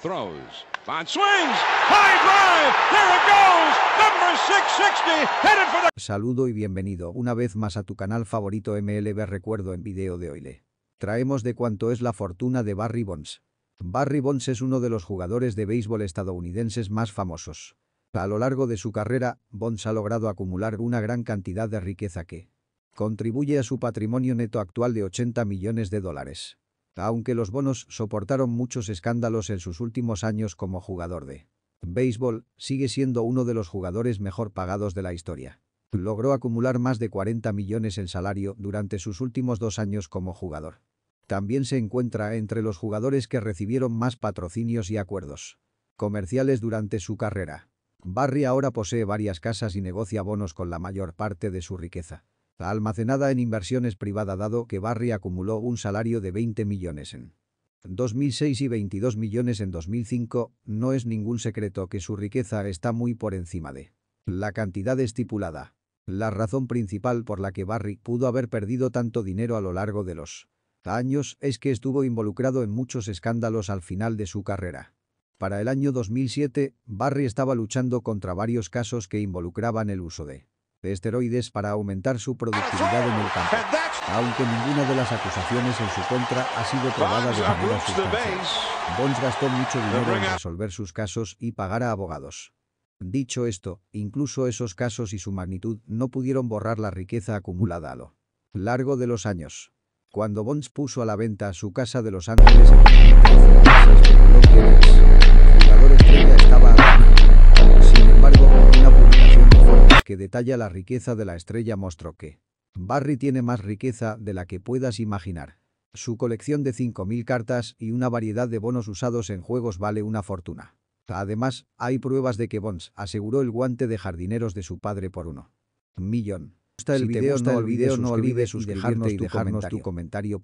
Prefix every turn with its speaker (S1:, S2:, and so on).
S1: throws. High it goes. Number 660. Headed for Saludo y bienvenido una vez más a tu canal favorito MLB Recuerdo en video de hoy. Traemos de cuánto es la fortuna de Barry Bonds. Barry Bonds es uno de los jugadores de béisbol estadounidenses más famosos. A lo largo de su carrera, Bonds ha logrado acumular una gran cantidad de riqueza que contribuye a su patrimonio neto actual de 80 millones de dólares aunque los bonos soportaron muchos escándalos en sus últimos años como jugador de béisbol, sigue siendo uno de los jugadores mejor pagados de la historia. Logró acumular más de 40 millones en salario durante sus últimos dos años como jugador. También se encuentra entre los jugadores que recibieron más patrocinios y acuerdos comerciales durante su carrera. Barry ahora posee varias casas y negocia bonos con la mayor parte de su riqueza almacenada en inversiones privadas dado que Barry acumuló un salario de 20 millones en 2006 y 22 millones en 2005, no es ningún secreto que su riqueza está muy por encima de la cantidad estipulada. La razón principal por la que Barry pudo haber perdido tanto dinero a lo largo de los años es que estuvo involucrado en muchos escándalos al final de su carrera. Para el año 2007, Barry estaba luchando contra varios casos que involucraban el uso de de esteroides para aumentar su productividad en el campo, aunque ninguna de las acusaciones en su contra ha sido probada de manera sustancial. Bonds gastó mucho dinero en resolver sus casos y pagar a abogados. Dicho esto, incluso esos casos y su magnitud no pudieron borrar la riqueza acumulada a lo largo de los años. Cuando Bonds puso a la venta su casa de Los Ángeles detalla la riqueza de la estrella mostró que Barry tiene más riqueza de la que puedas imaginar. Su colección de 5.000 cartas y una variedad de bonos usados en juegos vale una fortuna. Además, hay pruebas de que Bonds aseguró el guante de jardineros de su padre por uno. Millón. Si el video, el no olvides y dejarnos, tu comentario.